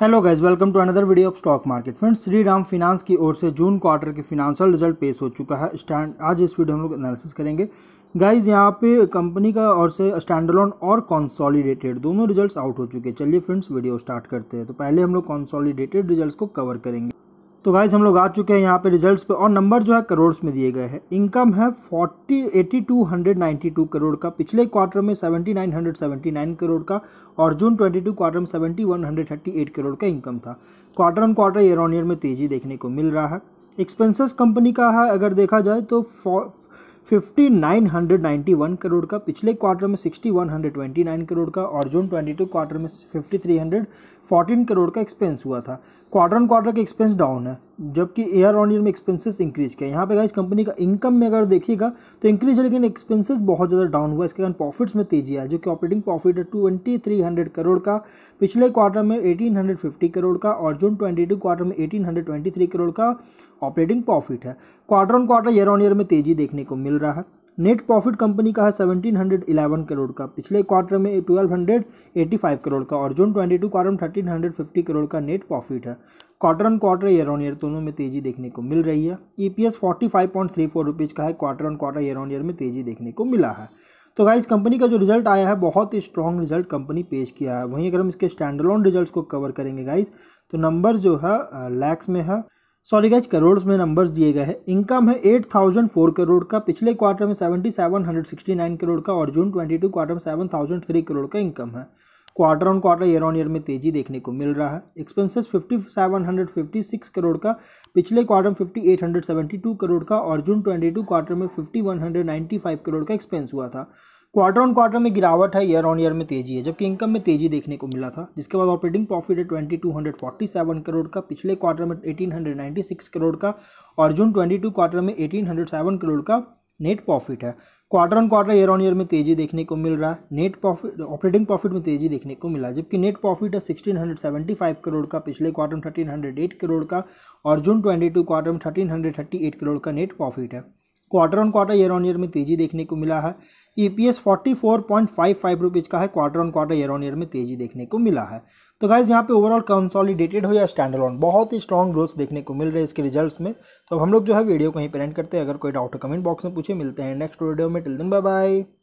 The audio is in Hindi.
hello guys welcome to another video of stock market friends Shri Ram finance की ओर से जून क्वार्टर के फिनांशियल रिजल्ट पेश हो चुका है स्टैंड आज इस वीडियो हम लोग एनालिसिस करेंगे गाइस यहाँ पे कंपनी का और से स्टैंडलॉन और कॉन्सॉलीडेटेड दोनों रिजल्ट्स आउट हो चुके हैं चलिए फ्रेंड्स वीडियो स्टार्ट करते हैं तो पहले हम लोग कॉन्सॉलीडेटेड रिजल्ट को कवर करेंगे तो गाइज हम लोग आ चुके हैं यहाँ पे रिजल्ट्स पे और नंबर जो है करोड़्स में दिए गए हैं इनकम है forty eighty two hundred ninety two crore का पिछले क्वार्टर में seventy nine hundred seventy nine crore का और जून ट्वेंटी टू क्वार्टर में seventy one hundred thirty eight crore का इनकम था quarter on quarter year on year में तेज़ी देखने को मिल रहा है एक्सपेंसेस कंपनी का है अगर देखा जाए तो 5991 करोड़ का पिछले क्वार्टर में 6129 करोड़ का और जून 22 क्वार्टर में 5314 करोड़ का एक्सपेंस हुआ था क्वार्टर ऑन क्वार्टर का एक्सपेंस डाउन है जबकि ईयर ऑन ईयर में एक्सपेंसेस इंक्रीज किया यहाँ पे गाइस कंपनी का इनकम में अगर देखिएगा तो इंक्रीज है लेकिन एक्सपेंसेस बहुत ज़्यादा डाउन हुआ इसके कारण प्रॉफिट्स में तेजी आया जो कि ऑपरेटिंग प्रॉफिट है ट्वेंटी थ्री हंड्रेड करोड़ का पिछले क्वार्टर में एटीन हंड्रेड फिफ्टी करोड़ का और जून ट्वेंटी टू क्वार्टर में eighteen hundred twenty three crore का ऑपरेटिंग प्रॉफिट है quarter on quarter year on year में तेजी देखने को मिल रहा है नेट प्रॉफिट कंपनी का है सेवनटीन हंड्रेड इलेवन करोड़ का पिछले क्वार्टर में twelve hundred eighty five crore का और जून ट्वेंटी टू क्वार्टर में थर्टीन हंड्रेड फिफ्टी करोड़ का नेट प्रॉफिट है quarter on quarter year on year दोनों में तेजी देखने को मिल रही है E P S forty five point three four rupees का है quarter on quarter year on year में तेजी देखने को मिला है तो गाइज कंपनी का जो रिजल्ट आया है बहुत ही स्ट्रॉन्ग रिजल्ट कंपनी पेश किया है वहीं अगर हम इसके स्टैंडलॉन रिजल्ट को कवर करेंगे गाइज तो नंबर जो है लैक्स में है सॉरी गैज करोड़ में नंबर्स दिए गए हैं इनकम है एट थाउजेंड फोर करोड़ का पिछले क्वार्टर में seventy seven hundred sixty nine crore का और जून ट्वेंटी टू क्वार्टर में सेवन थाउजेंड थ्री करोड़ का इनकम है quarter on quarter year on year में तेजी देखने को मिल रहा है expenses fifty seven hundred fifty six crore का पिछले क्वार्टर में fifty eight hundred seventy two crore का और जून ट्वेंटी टू क्वार्टर में fifty one hundred ninety five crore का एक्सपेंस हुआ था क्वार्टर ऑन क्वार्टर में गिरावट है ईयर ऑन ईयर में तेजी है जबकि इनकम में तेजी देखने को मिला था जिसके बाद ऑपरेटिंग प्रॉफिट है twenty two hundred forty seven crore का पिछले क्वार्टर में eighteen hundred ninety six crore का और जून ट्वेंटी टू क्वार्टर में एटीन हंड्रेड सेवन करोड़ का नेट प्रॉफिट है quarter on quarter year on year में तेजी देखने को मिल रहा है नेट प्रॉफिट ऑपरेटिंग प्रॉफिट में तेजी देखने को मिला जबकि नेट प्रॉफिट है sixteen hundred seventy five crore का पिछले क्वार्टर में थर्टीन हंड्रेड एट करोड़ का और जून ट्वेंटी टू क्वार्टर में thirteen hundred thirty eight crore का नेट प्रॉफिट है quarter on quarter year on year में तेजी देखने को मिला है E P S forty four point five five rupees का है quarter on quarter year on year में तेजी देखने को मिला है तो गाइज यहाँ पे ओवरऑल कंसोलिडेटेड हो या स्टैंड ऑन बहुत ही स्ट्रॉन्ग ग्रोथ देखने को मिल रहा है इसके रिजल्ट्स में तो अब हम लोग जो है वीडियो को ही पेरेंट करते हैं अगर कोई डाउट कमेंट बॉक्स में पूछे मिलते हैं नेक्स्ट वीडियो में टिल दिन बाय बाय